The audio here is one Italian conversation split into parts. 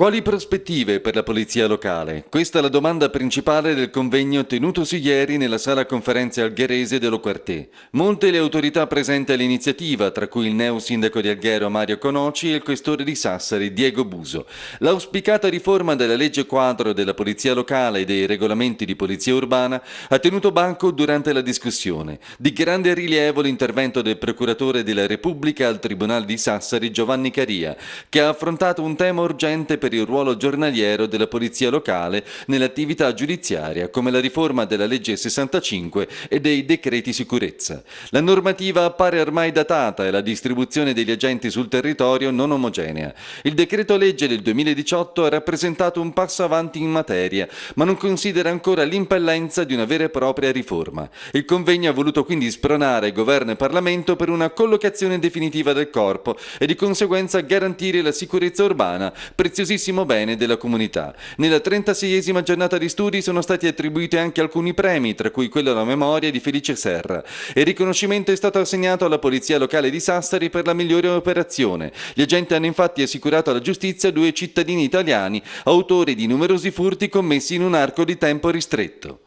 Quali prospettive per la polizia locale? Questa è la domanda principale del convegno tenutosi ieri nella sala conferenze algherese dello Quartet. Molte le autorità presenti all'iniziativa, tra cui il neo sindaco di Alghero Mario Conoci e il questore di Sassari Diego Buso. L'auspicata riforma della legge quadro della polizia locale e dei regolamenti di polizia urbana ha tenuto banco durante la discussione. Di grande rilievo l'intervento del procuratore della Repubblica al Tribunale di Sassari Giovanni Caria, che ha affrontato un tema urgente per per il ruolo giornaliero della polizia locale nell'attività giudiziaria, come la riforma della legge 65 e dei decreti sicurezza. La normativa appare ormai datata e la distribuzione degli agenti sul territorio non omogenea. Il decreto legge del 2018 ha rappresentato un passo avanti in materia, ma non considera ancora l'impellenza di una vera e propria riforma. Il convegno ha voluto quindi spronare governo e Parlamento per una collocazione definitiva del corpo e di conseguenza garantire la sicurezza urbana, preziosissima benissimo bene della comunità. Nella 36esima giornata di studi sono stati attribuiti anche alcuni premi, tra cui quello alla memoria di Felice Serra. il riconoscimento è stato assegnato alla Polizia Locale di Sassari per la migliore operazione. Gli agenti hanno infatti assicurato alla giustizia due cittadini italiani, autori di numerosi furti commessi in un arco di tempo ristretto.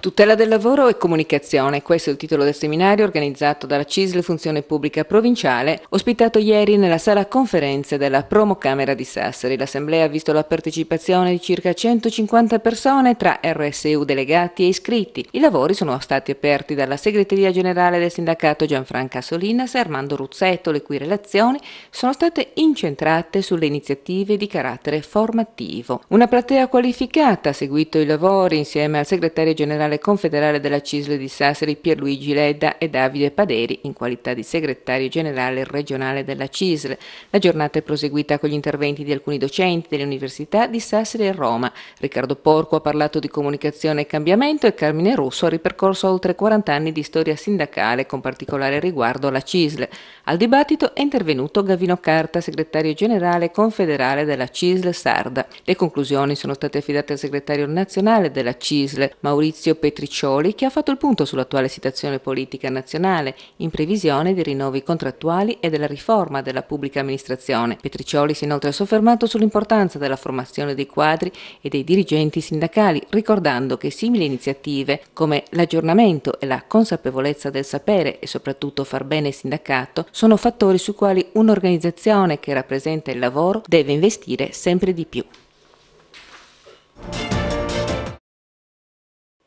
Tutela del lavoro e comunicazione, questo è il titolo del seminario organizzato dalla CISL Funzione Pubblica Provinciale, ospitato ieri nella sala conferenze della Promocamera di Sassari. L'assemblea ha visto la partecipazione di circa 150 persone tra RSU delegati e iscritti. I lavori sono stati aperti dalla segreteria generale del sindacato Gianfranca Solinas e Armando Ruzzetto, le cui relazioni sono state incentrate sulle iniziative di carattere formativo. Una platea qualificata ha seguito i lavori insieme al segretario generale nazionale confederale della CISL di Sassari Pierluigi Ledda e Davide Paderi in qualità di segretario generale regionale della CISL. La giornata è proseguita con gli interventi di alcuni docenti delle università di Sassari e Roma. Riccardo Porco ha parlato di comunicazione e cambiamento e Carmine Russo ha ripercorso oltre 40 anni di storia sindacale con particolare riguardo alla CISL. Al dibattito è intervenuto Gavino Carta, segretario generale confederale della CISL Sarda. Le conclusioni sono state affidate al segretario nazionale della CISL, Maurizio Petriccioli che ha fatto il punto sull'attuale situazione politica nazionale in previsione dei rinnovi contrattuali e della riforma della pubblica amministrazione. Petriccioli si è inoltre soffermato sull'importanza della formazione dei quadri e dei dirigenti sindacali, ricordando che simili iniziative come l'aggiornamento e la consapevolezza del sapere e soprattutto far bene il sindacato sono fattori su quali un'organizzazione che rappresenta il lavoro deve investire sempre di più.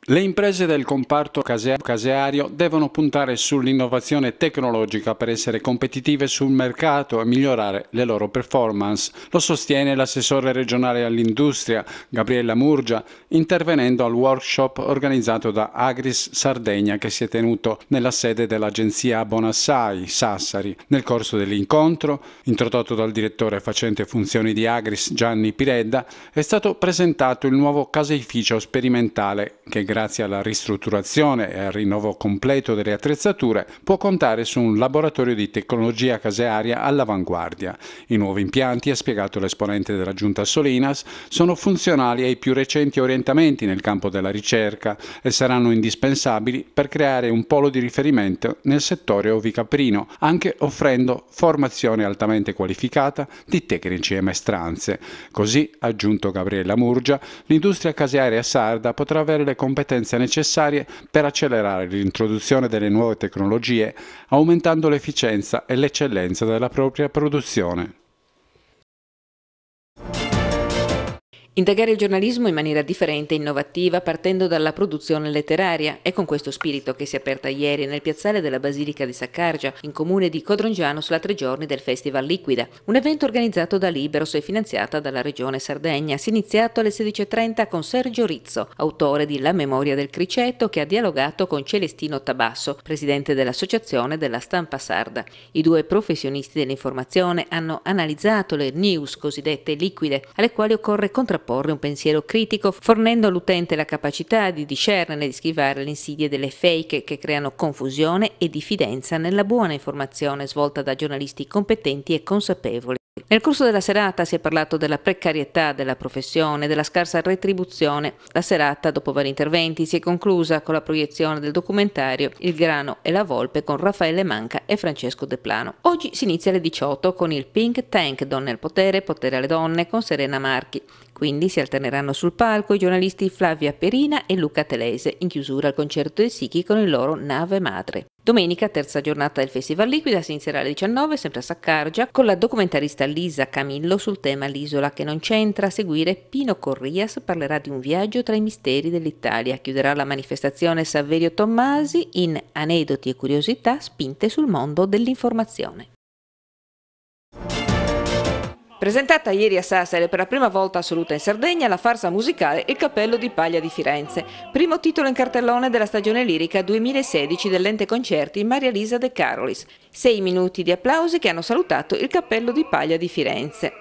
Le imprese del comparto caseario devono puntare sull'innovazione tecnologica per essere competitive sul mercato e migliorare le loro performance. Lo sostiene l'assessore regionale all'industria Gabriella Murgia intervenendo al workshop organizzato da Agris Sardegna che si è tenuto nella sede dell'agenzia Bonassai Sassari. Nel corso dell'incontro, introdotto dal direttore facente funzioni di Agris Gianni Piredda, è stato presentato il nuovo caseificio sperimentale che è grazie alla ristrutturazione e al rinnovo completo delle attrezzature, può contare su un laboratorio di tecnologia casearia all'avanguardia. I nuovi impianti, ha spiegato l'esponente della giunta Solinas, sono funzionali ai più recenti orientamenti nel campo della ricerca e saranno indispensabili per creare un polo di riferimento nel settore ovicaprino, anche offrendo formazione altamente qualificata di tecnici e maestranze. Così, ha aggiunto Gabriella Murgia, l'industria casearia sarda potrà avere le competenze competenze necessarie per accelerare l'introduzione delle nuove tecnologie, aumentando l'efficienza e l'eccellenza della propria produzione. Indagare il giornalismo in maniera differente e innovativa partendo dalla produzione letteraria. È con questo spirito che si è aperta ieri nel piazzale della Basilica di Saccargia, in comune di Codrongiano, sulla tre giorni del Festival Liquida. Un evento organizzato da Liberos e finanziata dalla Regione Sardegna. Si è iniziato alle 16.30 con Sergio Rizzo, autore di La memoria del Criceto, che ha dialogato con Celestino Tabasso, presidente dell'Associazione della Stampa Sarda. I due professionisti dell'informazione hanno analizzato le news cosiddette liquide, alle quali occorre contrapporre proporre un pensiero critico fornendo all'utente la capacità di discernere e di schivare le insidie delle fake che creano confusione e diffidenza nella buona informazione svolta da giornalisti competenti e consapevoli. Nel corso della serata si è parlato della precarietà della professione, della scarsa retribuzione. La serata, dopo vari interventi, si è conclusa con la proiezione del documentario Il grano e la volpe con Raffaele Manca e Francesco De Plano. Oggi si inizia alle 18 con il Pink Tank Donne al potere, potere alle donne con Serena Marchi. Quindi si alterneranno sul palco i giornalisti Flavia Perina e Luca Telese, in chiusura al concerto dei Sichi con il loro Nave Madre. Domenica, terza giornata del Festival Liquida, si inizierà alle 19, sempre a Saccargia, con la documentarista Lisa Camillo sul tema L'isola che non c'entra. A seguire Pino Corrias parlerà di un viaggio tra i misteri dell'Italia. Chiuderà la manifestazione Saverio Tommasi in Aneddoti e curiosità spinte sul mondo dell'informazione. Presentata ieri a Sassari per la prima volta assoluta in Sardegna, la farsa musicale Il cappello di paglia di Firenze, primo titolo in cartellone della stagione lirica 2016 dell'ente concerti Maria Lisa De Carolis. Sei minuti di applausi che hanno salutato Il cappello di paglia di Firenze.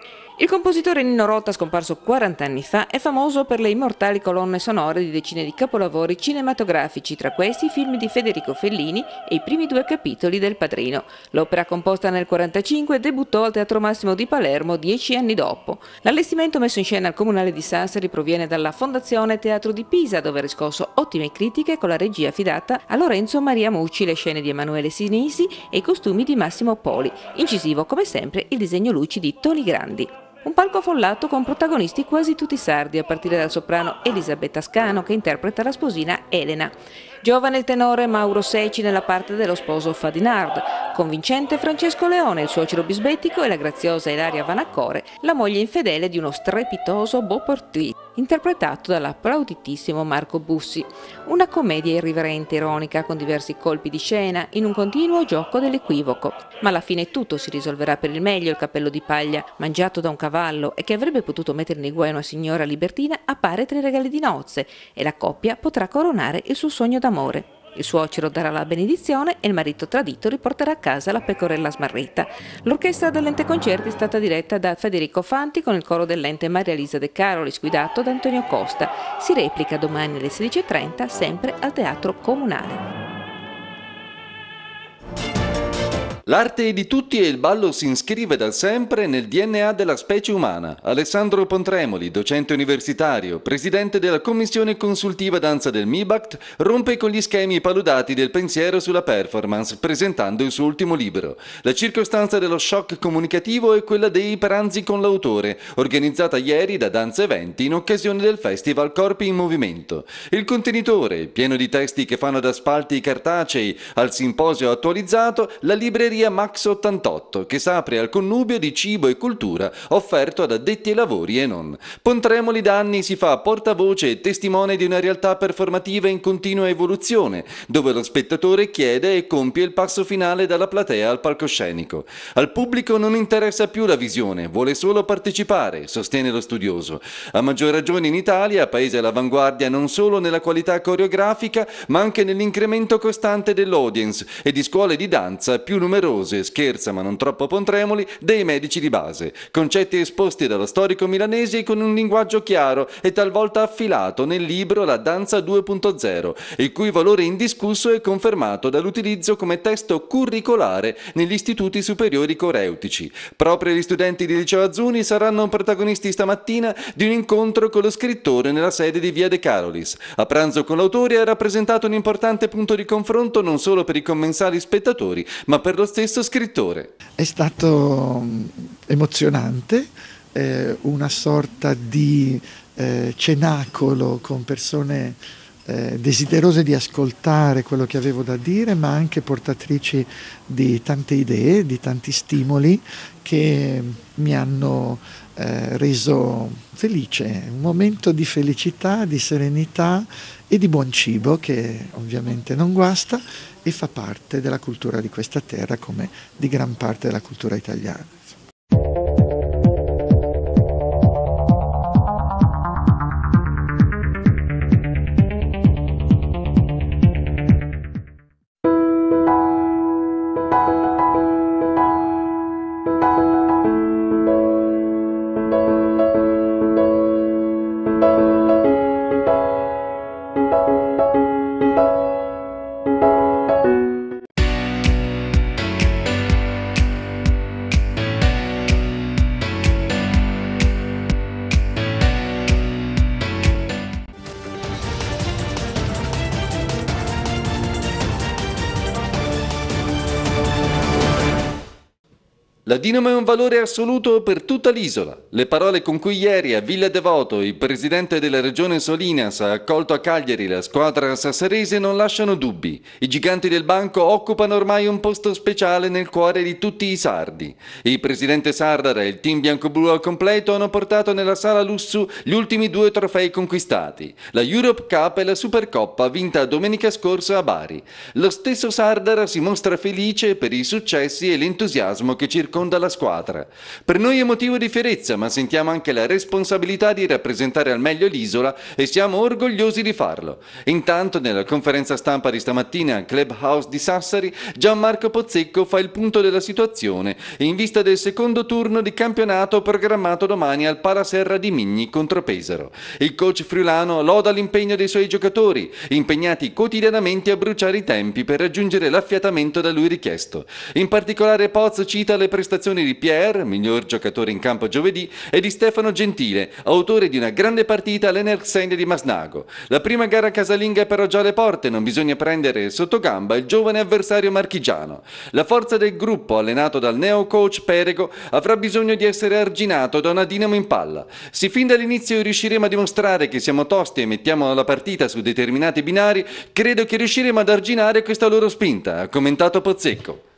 Il compositore Nino Rota, scomparso 40 anni fa, è famoso per le immortali colonne sonore di decine di capolavori cinematografici, tra questi i film di Federico Fellini e i primi due capitoli del Padrino. L'opera composta nel 1945 debuttò al Teatro Massimo di Palermo dieci anni dopo. L'allestimento messo in scena al Comunale di Sassari proviene dalla Fondazione Teatro di Pisa, dove ha riscosso ottime critiche con la regia affidata a Lorenzo Maria Mucci, le scene di Emanuele Sinisi e i costumi di Massimo Poli. Incisivo, come sempre, il disegno luci di Toni Grandi. Un palco affollato con protagonisti quasi tutti sardi, a partire dal soprano Elisabetta Scano che interpreta la sposina Elena. Giovane il tenore Mauro Seci nella parte dello sposo Fadinard, Convincente Francesco Leone, il suocero bisbettico e la graziosa Ilaria Vanacore, la moglie infedele di uno strepitoso Beauportui, interpretato dall'applauditissimo Marco Bussi. Una commedia irriverente e ironica con diversi colpi di scena in un continuo gioco dell'equivoco. Ma alla fine tutto si risolverà per il meglio il cappello di paglia mangiato da un cavallo e che avrebbe potuto mettere nei guai una signora libertina appare tra i regali di nozze e la coppia potrà coronare il suo sogno d'amore. Il suocero darà la benedizione e il marito tradito riporterà a casa la pecorella smarrita. L'orchestra dell'ente concerti è stata diretta da Federico Fanti con il coro dell'ente Maria Elisa De Caroli, guidato da Antonio Costa. Si replica domani alle 16.30 sempre al Teatro Comunale. L'arte di tutti e il ballo si iscrive da sempre nel DNA della specie umana. Alessandro Pontremoli, docente universitario, presidente della commissione consultiva danza del MIBACT, rompe con gli schemi paludati del pensiero sulla performance presentando il suo ultimo libro. La circostanza dello shock comunicativo è quella dei pranzi con l'autore, organizzata ieri da Danza Eventi in occasione del festival Corpi in Movimento. Il contenitore, pieno di testi che fanno da spalti cartacei, al simposio attualizzato, la libreria Pizzeria Max 88, che s'apre al connubio di cibo e cultura offerto ad addetti ai lavori e non. Pontremoli da anni si fa portavoce e testimone di una realtà performativa in continua evoluzione, dove lo spettatore chiede e compie il passo finale dalla platea al palcoscenico. Al pubblico non interessa più la visione, vuole solo partecipare, sostiene lo studioso. A maggior ragione in Italia, paese all'avanguardia non solo nella qualità coreografica, ma anche nell'incremento costante dell'audience e di scuole di danza più numerose numerose, scherza ma non troppo pontremoli, dei medici di base, concetti esposti dallo storico milanese con un linguaggio chiaro e talvolta affilato nel libro La danza 2.0, il cui valore indiscusso è confermato dall'utilizzo come testo curricolare negli istituti superiori coreutici. Proprio gli studenti di Liceo Azzuni saranno protagonisti stamattina di un incontro con lo scrittore nella sede di Via De Carolis. A pranzo con l'autore ha rappresentato un importante punto di confronto non solo per i commensali spettatori, ma per lo stesso scrittore. È stato mm, emozionante, eh, una sorta di eh, cenacolo con persone eh, desiderose di ascoltare quello che avevo da dire, ma anche portatrici di tante idee, di tanti stimoli che mi hanno eh, reso felice, un momento di felicità, di serenità e di buon cibo che ovviamente non guasta e fa parte della cultura di questa terra come di gran parte della cultura italiana. La Dinamo è un valore assoluto per tutta l'isola. Le parole con cui ieri a Villa Devoto il presidente della regione Solinas ha accolto a Cagliari la squadra sassarese non lasciano dubbi. I giganti del banco occupano ormai un posto speciale nel cuore di tutti i sardi. Il presidente Sardara e il team bianco-blu al completo hanno portato nella sala Lussu gli ultimi due trofei conquistati, la Europe Cup e la Supercoppa vinta domenica scorsa a Bari. Lo stesso Sardara si mostra felice per i successi e l'entusiasmo che circonda sponda la squadra. Per noi è motivo di fierezza, ma sentiamo anche la responsabilità di rappresentare al meglio l'isola e siamo orgogliosi di farlo. Intanto, nella conferenza stampa di stamattina al Clubhouse di Sassari, Gianmarco Pozzecco fa il punto della situazione in vista del secondo turno di campionato programmato domani al Palaserra di Migni contro Pesaro. Il coach friulano loda l'impegno dei suoi giocatori, impegnati quotidianamente a bruciare i tempi per raggiungere l'affiatamento da lui richiesto. In particolare Poz cita le prestazioni prestazioni di Pierre, miglior giocatore in campo giovedì, e di Stefano Gentile, autore di una grande partita all'Enersende di Masnago. La prima gara casalinga è però già alle porte, non bisogna prendere sotto gamba il giovane avversario marchigiano. La forza del gruppo, allenato dal neo coach Perego, avrà bisogno di essere arginato da una dinamo in palla. Se fin dall'inizio riusciremo a dimostrare che siamo tosti e mettiamo la partita su determinati binari, credo che riusciremo ad arginare questa loro spinta, ha commentato Pozzecco.